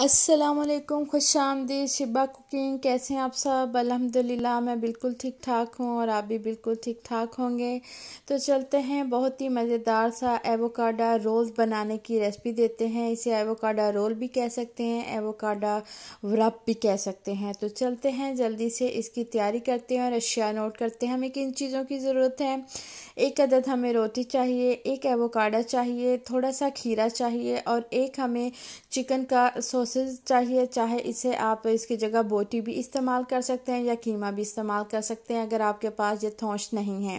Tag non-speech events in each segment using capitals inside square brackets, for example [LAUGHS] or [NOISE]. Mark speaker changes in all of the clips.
Speaker 1: असलकम खुश आमदी Shiba cooking कैसे हैं आप सब अलहमदिल्ला मैं बिल्कुल ठीक ठाक हूँ और आप भी बिल्कुल ठीक ठाक होंगे तो चलते हैं बहुत ही मज़ेदार सा एवोकाडा रोल बनाने की रेसिपी देते हैं इसे एवोकाडा रोल भी कह सकते हैं एवोकाडा व्रप भी कह सकते हैं तो चलते हैं जल्दी से इसकी तैयारी करते हैं और अशिया नोट करते हैं हमें किन चीज़ों की ज़रूरत है एक अदद हमें रोटी चाहिए एक एवोकाडा चाहिए थोड़ा सा खीरा चाहिए और एक हमें चिकन का सोसेज चाहिए चाहे इसे आप इसकी जगह बोटी भी इस्तेमाल कर सकते हैं या कीमा भी इस्तेमाल कर सकते हैं अगर आपके पास ये थोश नहीं है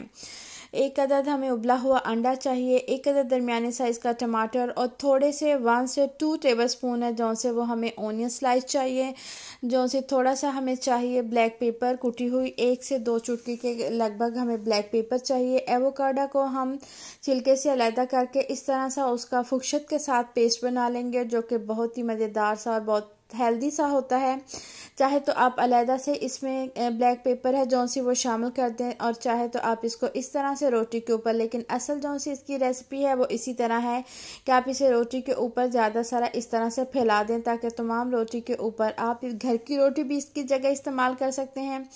Speaker 1: एक अदद हमें उबला हुआ अंडा चाहिए एक अदद दरमिया साइज़ का टमाटर और थोड़े से वन से टू टेबल स्पून है जो से वो हमें ओनियन स्लाइस चाहिए जो से थोड़ा सा हमें चाहिए ब्लैक पेपर कुटी हुई एक से दो चुटकी के लगभग हमें ब्लैक पेपर चाहिए एवोकाडा को हम छिलके से अलहदा करके इस तरह सा उसका फुक्शत के साथ पेस्ट बना लेंगे जो कि बहुत ही मज़ेदार सा और बहुत हेल्दी सा होता है चाहे तो आप अलहदा से इसमें ब्लैक पेपर है जौन सी वो शामिल कर दें और चाहे तो आप इसको इस तरह से रोटी के ऊपर लेकिन असल जौन सी इसकी रेसिपी है वो इसी तरह है कि आप इसे रोटी के ऊपर ज़्यादा सारा इस तरह से फैला दें ताकि तमाम रोटी के ऊपर आप घर की रोटी भी इसकी जगह इस्तेमाल कर सकते हैं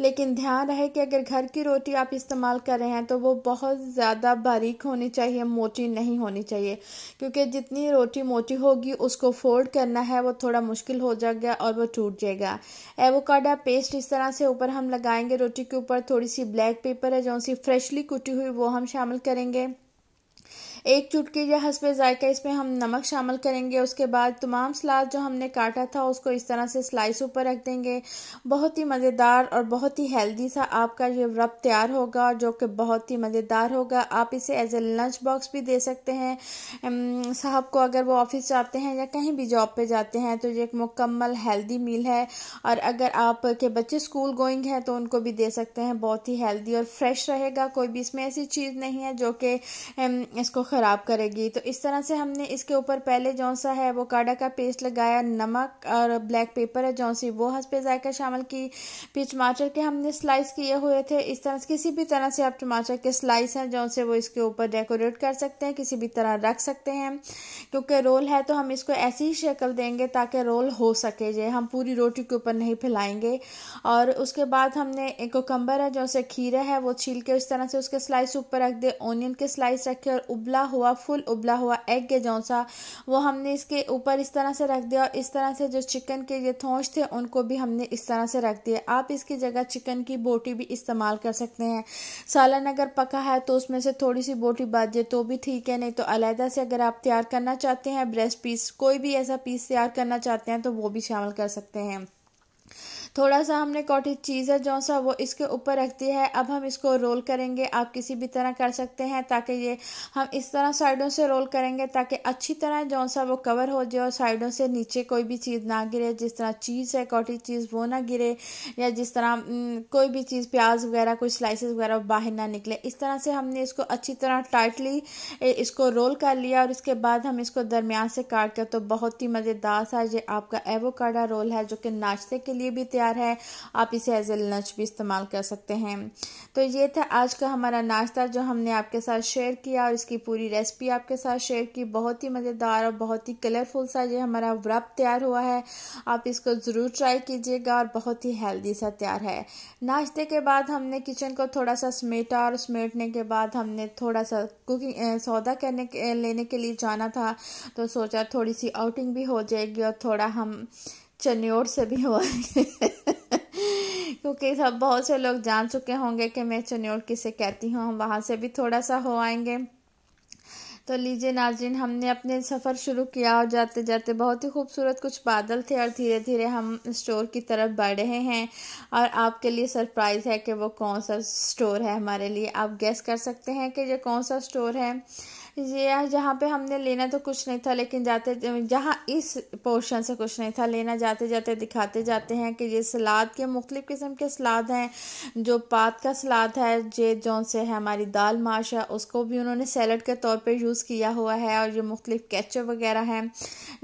Speaker 1: लेकिन ध्यान रहे कि अगर घर की रोटी आप इस्तेमाल कर रहे हैं तो वो बहुत ज़्यादा बारीक होनी चाहिए मोटी नहीं होनी चाहिए क्योंकि जितनी रोटी मोटी होगी उसको फोल्ड करना है वो थोड़ा मुश्किल मुश्किल हो जाएगा और वो टूट जाएगा एवोकाडा पेस्ट इस तरह से ऊपर हम लगाएंगे रोटी के ऊपर थोड़ी सी ब्लैक पेपर है जो सी फ्रेशली कुटी हुई वो हम शामिल करेंगे एक चुटकी या हसब जायका इसमें हम नमक शामिल करेंगे उसके बाद तमाम सलाद जो हमने काटा था उसको इस तरह से स्लाइस ऊपर रख देंगे बहुत ही मज़ेदार और बहुत ही हेल्दी सा आपका ये रब तैयार होगा जो कि बहुत ही मज़ेदार होगा आप इसे एज ए लंच बॉक्स भी दे सकते हैं साहब को अगर वो ऑफिस जाते हैं या कहीं भी जॉब पर जाते हैं तो ये एक मुकम्मल हेल्दी मील है और अगर आप के बच्चे स्कूल गोइंग हैं तो उनको भी दे सकते हैं बहुत ही हेल्दी और फ्रेश रहेगा कोई भी इसमें ऐसी चीज़ नहीं है जो कि इसको ख़राब करेगी तो इस तरह से हमने इसके ऊपर पहले जौन सा है वो काढ़ा का पेस्ट लगाया नमक और ब्लैक पेपर है जौन सी वो हंसपे जायका शामिल की फिर टमाटर के हमने स्लाइस किए हुए थे इस तरह किसी भी तरह से आप टमाटर के स्लाइस हैं जौन से वो इसके ऊपर डेकोरेट कर सकते हैं किसी भी तरह रख सकते हैं क्योंकि रोल है तो हम इसको ऐसी ही शक्ल देंगे ताकि रोल हो सके जे हम पूरी रोटी के ऊपर नहीं फैलाएंगे और उसके बाद हमने एक कोकम्बर है जौन से खीरा है वो छील के इस तरह से उसके स्लाइस ऊपर रख दे ऑनियन के स्लाइस रखे और उबला उबला हुआ फुल उबला हुआ एग के सा वो हमने इसके ऊपर इस तरह से रख दिया और इस तरह से जो चिकन के ये थोंच थे उनको भी हमने इस तरह से रख दिया आप इसकी जगह चिकन की बोटी भी इस्तेमाल कर सकते हैं सालन अगर पका है तो उसमें से थोड़ी सी बोटी बाज जाए तो भी ठीक है नहीं तो अलहदा से अगर आप तैयार करना चाहते हैं ब्रेस्ट पीस कोई भी ऐसा पीस तैयार करना चाहते हैं तो वो भी शामिल कर सकते हैं थोड़ा सा हमने कॉटेज चीज़ है जो सा वो इसके ऊपर रख दिया है अब हम इसको रोल करेंगे आप किसी भी तरह कर सकते हैं ताकि ये हम इस तरह साइडों से रोल करेंगे ताकि अच्छी तरह जो सा वो कवर हो जाए और साइडों से नीचे कोई भी चीज़ ना गिरे जिस तरह चीज़ है कॉटेज चीज़ वो ना गिरे या जिस तरह कोई भी चीज़ प्याज वगैरह कोई स्लाइसिस वगैरह बाहर ना निकले इस तरह से हमने इसको अच्छी तरह टाइटली इसको रोल कर लिया और इसके बाद हम इसको दरमियान से काट कर तो बहुत ही मज़ेदार सा ये आपका एवोकाडा रोल है जो कि नाश्ते के लिए भी तैयार है आप इसे एज ए लंच भी इस्तेमाल कर सकते हैं तो ये था आज का हमारा नाश्ता जो हमने आपके साथ शेयर किया और इसकी पूरी रेसिपी आपके साथ शेयर की बहुत ही मज़ेदार और बहुत ही कलरफुल सा ये हमारा व्रप तैयार हुआ है आप इसको ज़रूर ट्राई कीजिएगा और बहुत ही हेल्दी सा तैयार है नाश्ते के बाद हमने किचन को थोड़ा सा समेटा और समेटने के बाद हमने थोड़ा सा कुकिंग सौदा करने के लेने के लिए जाना था तो सोचा थोड़ी सी आउटिंग भी हो जाएगी और थोड़ा हम चन्योर से भी हुआ है क्योंकि सब बहुत से लोग जान चुके होंगे कि मैं चन्योर किसे कहती हूँ वहाँ से भी थोड़ा सा हो आएंगे तो लीजिए नाजिन हमने अपने सफ़र शुरू किया और जाते जाते बहुत ही खूबसूरत कुछ बादल थे और धीरे धीरे हम स्टोर की तरफ बढ़ रहे हैं और आपके लिए सरप्राइज़ है कि वो कौन सा स्टोर है हमारे लिए आप गेस कर सकते हैं कि ये कौन सा स्टोर है ये जहाँ पे हमने लेना तो कुछ नहीं था लेकिन जाते जहाँ इस पोर्शन से कुछ नहीं था लेना जाते जाते दिखाते जाते हैं कि ये सलाद के मुख्तु किस्म के सलाद हैं जो पात का सलाद है जे जौन से है हमारी दाल माश है उसको भी उन्होंने सैलड के तौर पर यूज़ किया हुआ है और ये मुख्तफ कैचअप वगैरह हैं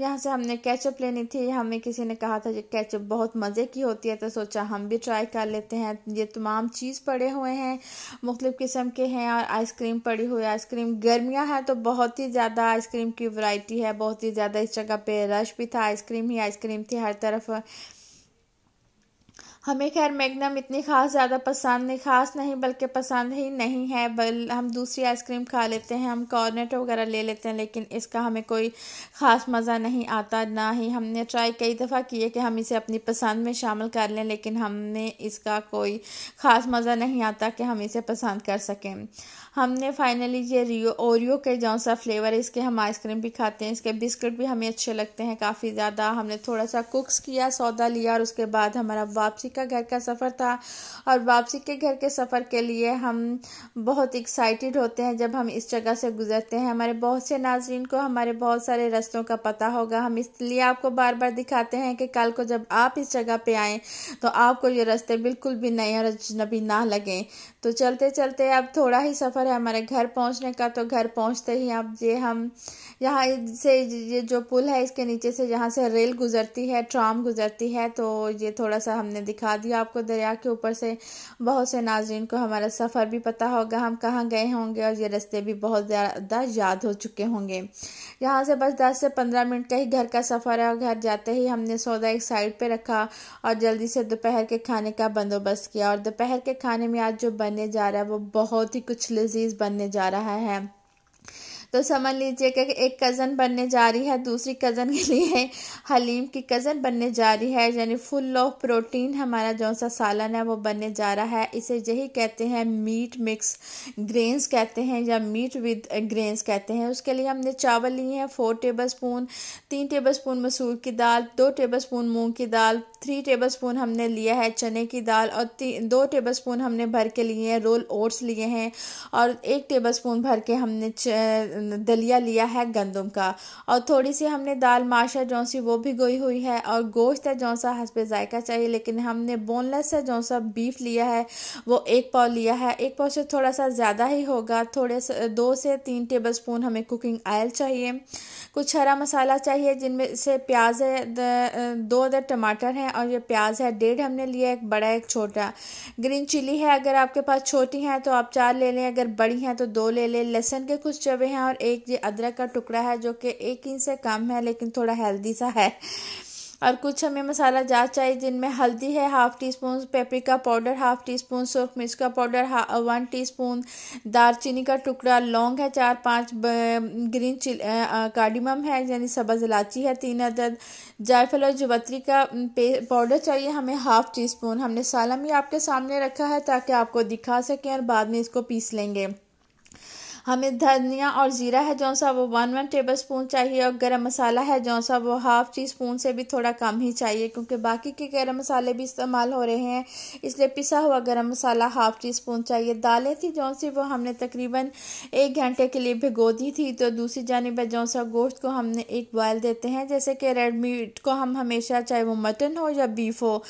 Speaker 1: यहाँ से हमने कैचअप लेनी थी हमें किसी ने कहा था ये कैचअप बहुत मज़े की होती है तो सोचा हम भी ट्राई कर लेते हैं ये तमाम चीज़ पड़े हुए हैं मुख्तु किस्म के हैं और आइसक्रीम पड़ी हुई आइसक्रीम गर्मियाँ है तो बहुत ही ज़्यादा आइसक्रीम की वैरायटी है बहुत ही ज़्यादा इस जगह पे रश भी था आइसक्रीम ही आइसक्रीम थी हर तरफ हमें खैर मैगनम इतनी खास ज़्यादा पसंद नहीं खास नहीं बल्कि पसंद ही नहीं है बल हम दूसरी आइसक्रीम खा लेते हैं हम कॉर्नेट वगैरह ले लेते हैं लेकिन इसका हमें कोई ख़ास मज़ा नहीं आता ना ही हमने ट्राई कई दफ़ा किए कि हम इसे अपनी पसंद में शामिल कर लें लेकिन हमने इसका कोई ख़ास मज़ा नहीं आता कि हम इसे पसंद कर सकें हमने फाइनली ये रियो ओरियो के जौन सा फ्लेवर है इसके हम आइसक्रीम भी खाते हैं इसके बिस्किट भी हमें अच्छे लगते हैं काफ़ी ज़्यादा हमने थोड़ा सा कुक्स किया सौदा लिया और उसके बाद हमारा वापसी का घर का सफ़र था और वापसी के घर के सफ़र के लिए हम बहुत एक्साइटेड होते हैं जब हम इस जगह से गुजरते हैं हमारे बहुत से नाजरन को हमारे बहुत सारे रस्तों का पता होगा हम इसलिए आपको बार बार दिखाते हैं कि कल को जब आप इस जगह पर आएँ तो आपको ये रस्ते बिल्कुल भी नए और अजनबी ना लगें तो चलते चलते अब थोड़ा ही सफ़र है हमारे घर पहुंचने का तो घर पहुंचते ही अब ये हम यहाँ से ये जो पुल है इसके नीचे से यहाँ से रेल गुजरती है ट्राम गुजरती है तो ये थोड़ा सा हमने दिखा दिखा दिया आपको दरिया के ऊपर से बहुत से नाजरन को हमारा सफ़र भी पता होगा हम कहाँ गए होंगे और ये रास्ते भी बहुत ज़्यादा याद हो चुके होंगे यहाँ से बस दस से पंद्रह मिनट का ही घर का सफ़र है और घर जाते ही हमने सौदा एक साइड पर रखा और जल्दी से दोपहर के खाने का बंदोबस्त किया और दोपहर के खाने में आज जो बनने जा रहा है वो बहुत ही कुछ लजीज बनने जा रहा है तो समझ लीजिए कि एक कज़न बनने जा रही है दूसरी कज़न के लिए हलीम की कज़न बनने जा रही है यानी फुल ऑफ प्रोटीन हमारा जो सा सालन है वो बनने जा रहा है इसे यही कहते हैं मीट मिक्स ग्रेन्स कहते हैं या मीट विद ग्रेन्स कहते हैं उसके लिए हमने चावल लिए हैं फोर टेबल स्पून तीन टेबल स्पून मसूर की दाल दो टेबल स्पून मूँग की दाल थ्री टेबलस्पून हमने लिया है चने की दाल और तीन दो टेबलस्पून हमने भर के लिए हैं रोल ओट्स लिए हैं और एक टेबलस्पून भर के हमने दलिया लिया है गंदम का और थोड़ी सी हमने दाल माशा जौन सी वो भिगोई हुई है और गोश्त है जौन सा जायका चाहिए लेकिन हमने बोनलेस है जौन सा बीफ लिया है वो एक पाव लिया है एक पाव से थोड़ा सा ज़्यादा ही होगा थोड़े से दो से तीन टेबल स्पून हमें कुकिंग ऑयल चाहिए कुछ हरा मसाला चाहिए जिनमें से प्याज है दो अदर टमाटर हैं और ये प्याज है डेढ़ हमने लिया एक बड़ा एक छोटा ग्रीन चिली है अगर आपके पास छोटी हैं तो आप चार ले लें अगर बड़ी हैं तो दो ले लें लहसन के कुछ चबे हैं और एक ये अदरक का टुकड़ा है जो कि एक इंच से कम है लेकिन थोड़ा हेल्दी सा है और कुछ हमें मसाला जात चाहिए जिनमें हल्दी है half teaspoon paprika powder half teaspoon सुरख मिर्च का पाउडर वन टी स्पून दालचीनी का टुकड़ा लौंग है चार पाँच ग्रीन चिल कार्डिमम है यानी सब्ज़ इलाची है तीन अदद जायफल और जवतरी का पाउडर चाहिए हमें हाफ़ टी स्पून हमने सालम ही आपके सामने रखा है ताकि आपको दिखा सकें और बाद में इसको पीस लेंगे हमें धनिया और जीरा है जो सा वो वन वन टेबल स्पून चाहिए और गरम मसाला है जो सा वो हाफ टी स्पून से भी थोड़ा कम ही चाहिए क्योंकि बाकी के गरम मसाले भी इस्तेमाल हो रहे हैं इसलिए पिसा हुआ गरम मसाला हाफ टी स्पून चाहिए दालें थी जो सी वो हमने तकरीबन एक घंटे के लिए भिगो दी थी तो दूसरी जानब है जो सा गोश्त को हमने एक बॉयल देते हैं जैसे कि रेड मीट को हम हमेशा चाहे वो मटन हो या बीफ हो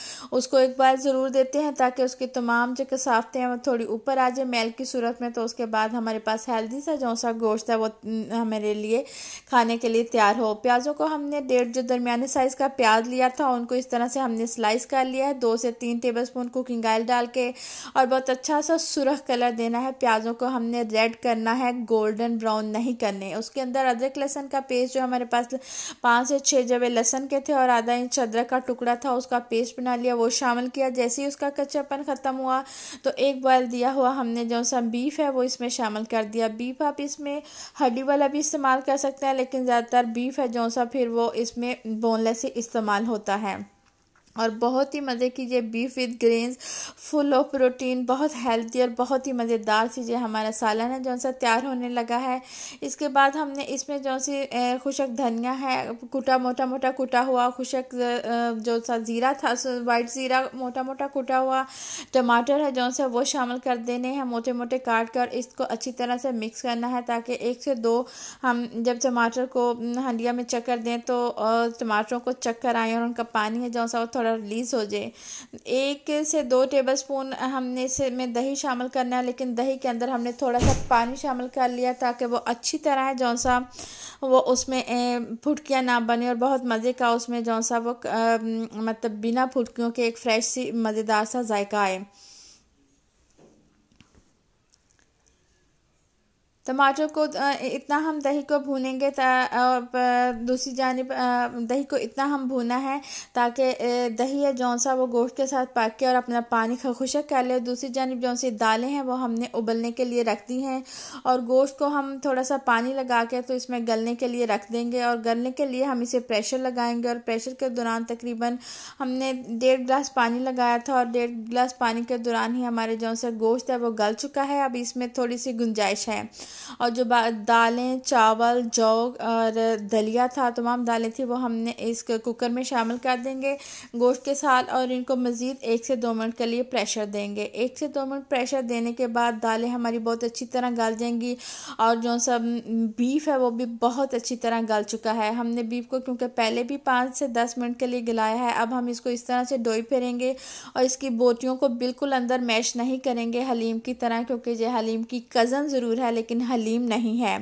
Speaker 1: उसको एक बॉयल ज़रूर देते हैं ताकि उसकी तमाम जो कसाफतें हैं वो थोड़ी ऊपर आ जाए मेल की सूरत में तो उसके बाद हमारे पास हेल्थ जल्दी सा जो सा गोश्त है वो हमारे लिए खाने के लिए तैयार हो प्याज़ों को हमने डेढ़ जो दरमियाने साइज़ का प्याज लिया था उनको इस तरह से हमने स्लाइस कर लिया है दो से तीन टेबल स्पून कुकिंग ऑयल डाल के और बहुत अच्छा सा सुरख कलर देना है प्याज़ों को हमने रेड करना है गोल्डन ब्राउन नहीं करने उसके अंदर अदरक लहसन का पेस्ट जो हमारे पास पाँच से छः जबे लहसन के थे और आधा इंच अदरक का टुकड़ा था उसका पेस्ट बना लिया वो शामिल किया जैसे ही उसका कच्चापन ख़त्म हुआ तो एक बॉयल दिया हुआ हमने जो सा बीफ है वो इसमें शामिल कर दिया बीफ आप इसमें हड्डी वाला भी इस्तेमाल कर सकते हैं लेकिन ज़्यादातर बीफ है जो सा फिर वो इसमें बोनलेस ही इस्तेमाल होता है और बहुत ही मज़े की ये beef with grains full of protein बहुत हेल्थी और बहुत ही मज़ेदार सी ये हमारा सालन है जो सा तैयार होने लगा है इसके बाद हमने इसमें जो सी खुशक धनिया है कुटा मोटा मोटा कुटा हुआ खुशक जो सा ज़ीरा था वाइट ज़ीरा मोटा मोटा कुटा हुआ टमाटर है जो सा वो शामिल कर देने हैं मोटे मोटे काट कर इसको अच्छी तरह से मिक्स करना है ताकि एक से दो हम जब टमाटर को हंडिया में चक्कर दें तो टमाटरों को चक्कर आए और उनका पानी है जो सा वो थोड़ा थोड़ा रिलीज़ हो जाए एक से दो टेबल स्पून हमने इसे में दही शामिल करना है लेकिन दही के अंदर हमने थोड़ा सा पानी शामिल कर लिया ताकि वो अच्छी तरह जौन सा वो उसमें फुटकियाँ ना बने और बहुत मज़े का उसमें जौन सा वो मतलब बिना फुटकियों के एक फ्रेश सी मज़ेदार सा जायका आए टमाटर को इतना हम दही को भूनेंगे दूसरी जानब दही को इतना हम भूना है ताकि दही है जौन सा वो गोश्त के साथ पक के और अपना पानी खुशक कर ले दूसरी जानब जौन सी दालें हैं वो हमने उबलने के लिए रख दी हैं और गोश्त को हम थोड़ा सा पानी लगा के तो इसमें गलने के लिए रख देंगे और गलने के लिए हम इसे प्रेशर लगाएंगे और प्रेशर के दौरान तकरीबन हमने डेढ़ गिलास पानी लगाया था और डेढ़ गिलास पानी के दौरान ही हमारे जौन सा गोश्त है वो गल चुका है अब इसमें थोड़ी सी गुंजाइश है और जो दालें चावल जौ और दलिया था तमाम दालें थी वो हमने इस कुकर में शामिल कर देंगे गोश्त के साथ और इनको मज़ीद एक से दो मिनट के लिए प्रेशर देंगे एक से दो मिनट प्रेशर देने के बाद दालें हमारी बहुत अच्छी तरह गल जाएंगी और जो सब बीफ है वो भी बहुत अच्छी तरह गल चुका है हमने बीफ को क्योंकि पहले भी पाँच से दस मिनट के लिए गलाया है अब हम इसको इस तरह से डोई फेरेंगे और इसकी बोटियों को बिल्कुल अंदर मैश नहीं करेंगे हलीम की तरह क्योंकि ये हलीम की कज़न ज़रूर है लेकिन हलीम नहीं है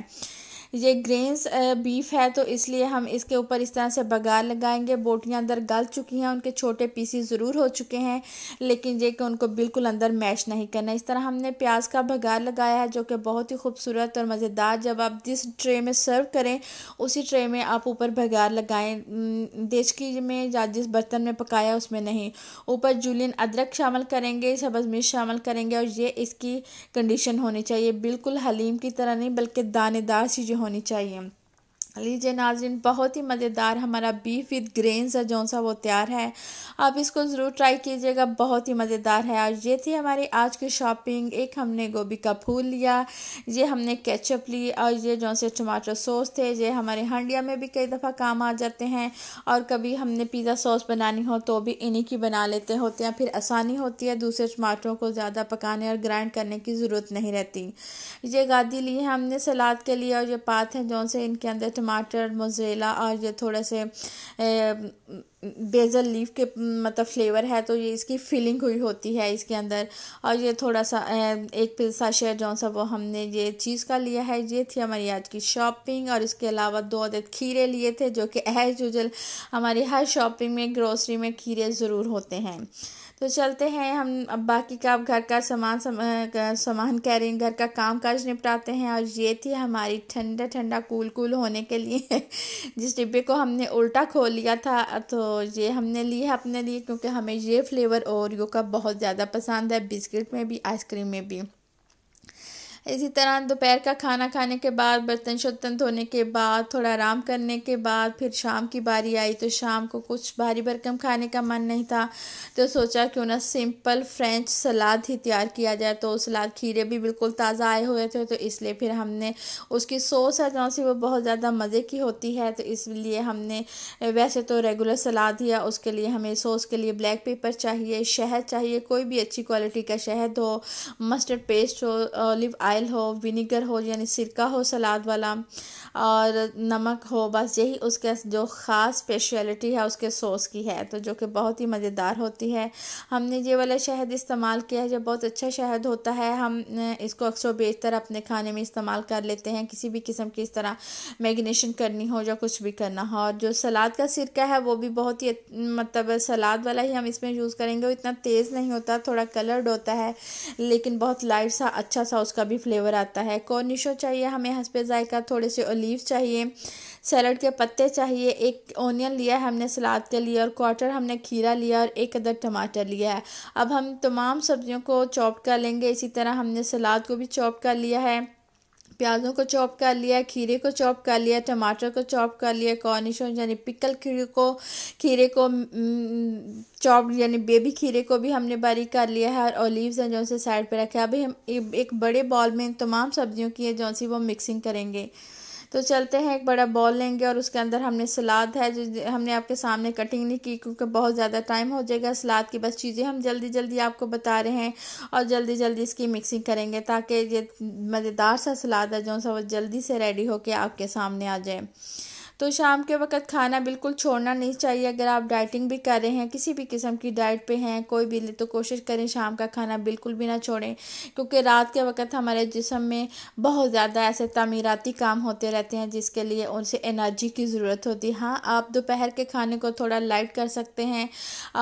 Speaker 1: ये ग्रेन्स बीफ है तो इसलिए हम इसके ऊपर इस तरह से बघार लगाएंगे बोटियाँ अंदर गल चुकी हैं उनके छोटे पीसी ज़रूर हो चुके हैं लेकिन ये कि उनको बिल्कुल अंदर मैश नहीं करना इस तरह हमने प्याज का बघार लगाया है जो कि बहुत ही खूबसूरत और मज़ेदार जब आप जिस ट्रे में सर्व करें उसी ट्रे में आप ऊपर बघार लगाएँ देचकी में या जिस बर्तन में पकाया उसमें नहीं ऊपर जुलिन अदरक शामिल करेंगे सब्ज़ मिर्च शामिल करेंगे और ये इसकी कंडीशन होनी चाहिए बिल्कुल हलीम की तरह नहीं बल्कि दानेदार सी जो होनी चाहिए लीजिए नाजरीन बहुत ही मज़ेदार हमारा बीफ विद ग्रेन्स है जौन सा वो तैयार है आप इसको ज़रूर ट्राई कीजिएगा बहुत ही मज़ेदार है और ये थी हमारी आज की शॉपिंग एक हमने गोभी का फूल लिया ये हमने केचप ली और ये जौन से टमाटर सॉस थे ये हमारे हंडिया में भी कई दफ़ा काम आ जाते हैं और कभी हमने पिज़्ज़ा सॉस बनानी हो तो भी इन्हीं की बना लेते होते हैं फिर आसानी होती है दूसरे टमाटरों को ज़्यादा पकाने और ग्राइंड करने की ज़रूरत नहीं रहती ये गादी ली है हमने सलाद के लिए और ये पात हैं जो से इनके अंदर टमाटर मोजेला और ये थोड़े से बेजल लीफ के मतलब फ्लेवर है तो ये इसकी फिलिंग हुई होती है इसके अंदर और ये थोड़ा सा एक पिज्ज़ा शेयर जो सा वो हमने ये चीज़ का लिया है ये थी हमारी आज की शॉपिंग और इसके अलावा दो अदद खीरे लिए थे जो कि एज यूजल हमारी हर शॉपिंग में ग्रोसरी में खीरे ज़रूर होते हैं तो चलते हैं हम अब बाकी का अब घर का सामान सामान कह रही घर का काम काज निपटाते हैं और ये थी हमारी ठंडा ठंडा कूल कूल होने के लिए [LAUGHS] जिस डिब्बे को हमने उल्टा खोल लिया था तो ये हमने लिए अपने लिए क्योंकि हमें ये फ्लेवर ओरियो का बहुत ज़्यादा पसंद है बिस्किट में भी आइसक्रीम में भी इसी तरह दोपहर का खाना खाने के बाद बर्तन शर्तन धोने के बाद थोड़ा आराम करने के बाद फिर शाम की बारी आई तो शाम को कुछ भारी भरकम खाने का मन नहीं था तो सोचा क्यों ना सिंपल फ्रेंच सलाद ही तैयार किया जाए तो सलाद खीरे भी बिल्कुल ताज़ा आए हुए थे तो इसलिए फिर हमने उसकी सॉस है जो सी वो बहुत ज़्यादा मज़े की होती है तो इसलिए हमने वैसे तो रेगुलर सलाद दिया उसके लिए हमें सॉस के लिए ब्लैक पेपर चाहिए शहद चाहिए कोई भी अच्छी क्वालिटी का शहद हो मस्टर्ड पेस्ट हो ऑलिव ऑयल हो विनीगर हो यानी सिरका हो सलाद वाला और नमक हो बस यही उसके जो ख़ास स्पेशलिटी है उसके सॉस की है तो जो कि बहुत ही मज़ेदार होती है हमने ये वाला शहद इस्तेमाल किया है जो बहुत अच्छा शहद होता है हम इसको अक्सर बेहतर अपने खाने में इस्तेमाल कर लेते हैं किसी भी किस्म की इस तरह मैगिनेशन करनी हो या कुछ भी करना हो और जो सलाद का सिरका है वो भी बहुत ही मतलब सलाद वाला ही हम इसमें यूज़ करेंगे वो इतना तेज़ नहीं होता थोड़ा कलर्ड होता है लेकिन बहुत लाइट सा अच्छा सा उसका भी फ्लेवर आता है कॉर्निशो चाहिए हमें हंसपे जायका थोड़े से ओलीव चाहिए सैलड के पत्ते चाहिए एक ओनियन लिया है हमने सलाद के लिए और क्वार्टर हमने खीरा लिया और एक अदर टमाटर लिया है अब हम तमाम सब्जियों को चॉप कर लेंगे इसी तरह हमने सलाद को भी चॉप कर लिया है प्याज़ों को चॉप कर लिया खीरे को चॉप कर लिया टमाटर को चॉप कर लिया कॉर्निशों यानी पिकल खीरे को खीरे को चॉप यानी बेबी खीरे को भी हमने बारीक कर लिया है और लीव्स हैं जो से साइड पर रखे अभी हम एक बड़े बॉल में तमाम सब्जियों की है जो सी वो मिक्सिंग करेंगे तो चलते हैं एक बड़ा बॉल लेंगे और उसके अंदर हमने सलाद है जो हमने आपके सामने कटिंग नहीं की क्योंकि बहुत ज़्यादा टाइम हो जाएगा सलाद की बस चीज़ें हम जल्दी जल्दी आपको बता रहे हैं और जल्दी जल्दी इसकी मिक्सिंग करेंगे ताकि ये मज़ेदार सा सलाद है जो सा वो जल्दी से रेडी होकर आपके सामने आ जाए तो शाम के वक्त खाना बिल्कुल छोड़ना नहीं चाहिए अगर आप डाइटिंग भी कर रहे हैं किसी भी किस्म की डाइट पे हैं कोई भी तो कोशिश करें शाम का खाना बिल्कुल भी ना छोड़ें क्योंकि रात के वक्त हमारे जिसम में बहुत ज़्यादा ऐसे तमीराती काम होते रहते हैं जिसके लिए उनसे एनर्जी की ज़रूरत होती है हाँ आप दोपहर के खाने को थोड़ा लाइट कर सकते हैं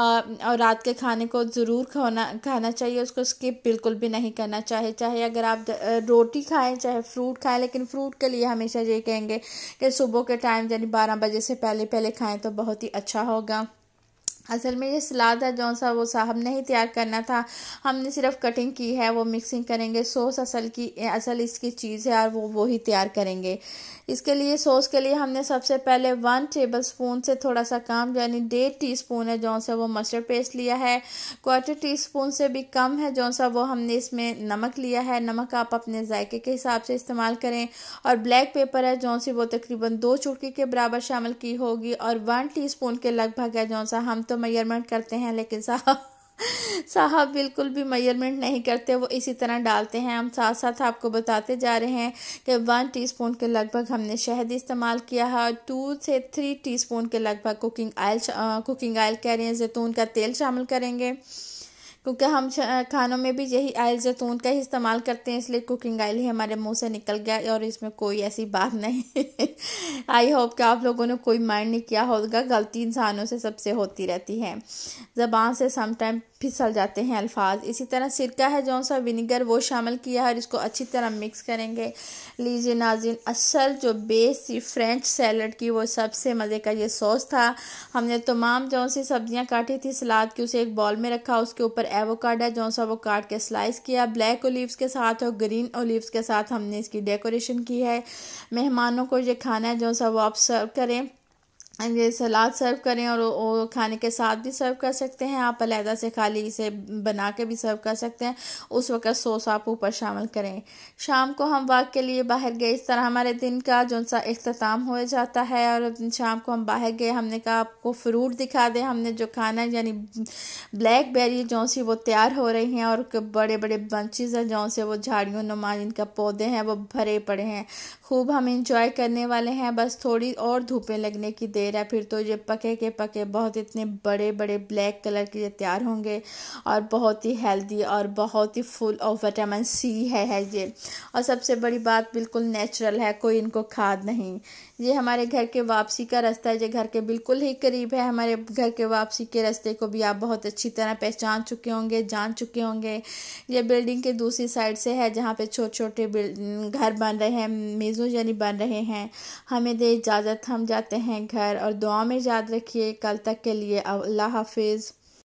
Speaker 1: और रात के खाने को ज़रूर खाना खाना चाहिए उसको स्किप बिल्कुल भी नहीं करना चाहिए चाहे अगर आप रोटी खाएं चाहे फ्रूट खाएं लेकिन फ्रूट के लिए हमेशा ये कहेंगे कि सुबह के टाइम टाइम यानी बारह बजे से पहले पहले खाएं तो बहुत ही अच्छा होगा असल में ये सलाद है जो सा वो साहब ने ही तैयार करना था हमने सिर्फ कटिंग की है वो मिक्सिंग करेंगे सॉस असल की असल इसकी चीज़ है और वो वो ही तैयार करेंगे इसके लिए सॉस के लिए हमने सबसे पहले वन टेबल स्पून से थोड़ा सा कम यानी डेढ़ टी स्पून है जौन सा वो मस्टर्ड पेस्ट लिया है क्वार्टर टी स्पून से भी कम है जौन सा वो हमने इसमें नमक लिया है नमक आप अपने जायके के हिसाब से इस्तेमाल करें और ब्लैक पेपर है जौन सी वो तकरीबन दो चुटकी के बराबर शामिल की होगी और वन टी स्पून के लगभग है जौन सा हम तो मेयरमेंट करते हैं लेकिन साहब साहब बिल्कुल भी मेजरमेंट नहीं करते वो इसी तरह डालते हैं हम साथ साथ आपको बताते जा रहे हैं कि वन टीस्पून के लगभग हमने शहद इस्तेमाल किया है और टू से थ्री टीस्पून के लगभग कुकिंग आयल कुकिंग आयल कह रहे हैं जैतून का तेल शामिल करेंगे क्योंकि हम खानों में भी यही आयल जैतून का ही इस्तेमाल करते हैं इसलिए कुकिंग आयल ही हमारे मुंह से निकल गया और इसमें कोई ऐसी बात नहीं आई [LAUGHS] होप कि आप लोगों ने कोई माइंड नहीं किया होगा गलती इंसानों से सबसे होती रहती है ज़बान से समटाइम फिसल जाते हैं अल्फाज इसी तरह सिरका है जो सा विनीगर वो शामिल किया है और इसको अच्छी तरह मिक्स करेंगे लीजिए नाजिन असल जो बेस थी फ्रेंच सैलड की वो सबसे मज़े का ये सॉस था हमने तमाम जो सी सब्ज़ियाँ काटी थी सलाद की उसे एक बॉल में रखा उसके ऊपर एवोकाडा जो सा वो काट के स्लाइस किया ब्लैक ओलिव्स के साथ और ग्रीन ओलिव्स के साथ हमने इसकी डेकोरेशन की है मेहमानों को ये खाना है जो सा वो आप सर्व करें ये सलाद सर्व करें और वो खाने के साथ भी सर्व कर सकते हैं आप अलहदा से खाली इसे बना के भी सर्व कर सकते हैं उस वक्त सोस आप ऊपर शामिल करें शाम को हम वाक के लिए बाहर गए इस तरह हमारे दिन का जो सा अख्ताम हो जाता है और शाम को हम बाहर गए हमने कहा आपको फ्रूट दिखा दें हमने जो खाना है यानी ब्लैक बेरी जो सी वो तैयार हो रही हैं और बड़े बड़े बंचेज हैं जो से वो झाड़ियों नुमा इनका पौधे हैं वो भरे पड़े हैं खूब हम इंजॉय करने वाले हैं बस थोड़ी और धूपें लगने की देर दे रहा है फिर तो ये पके के पके बहुत इतने बड़े बड़े ब्लैक कलर के ये तैयार होंगे और बहुत ही हेल्दी और बहुत ही फुल ऑफ विटामिन सी है है ये और सबसे बड़ी बात बिल्कुल नेचुरल है कोई इनको खाद नहीं ये हमारे घर के वापसी का रास्ता है ये घर के बिल्कुल ही करीब है हमारे घर के वापसी के रास्ते को भी आप बहुत अच्छी तरह पहचान चुके होंगे जान चुके होंगे ये बिल्डिंग के दूसरी साइड से है जहाँ पे छोटे छोटे घर बन रहे हैं मेज़ों यानी बन रहे हैं हमें दे इजाज़त हम जाते हैं घर और दुआ में याद रखिए कल तक के लिए अल्लाह हाफिज़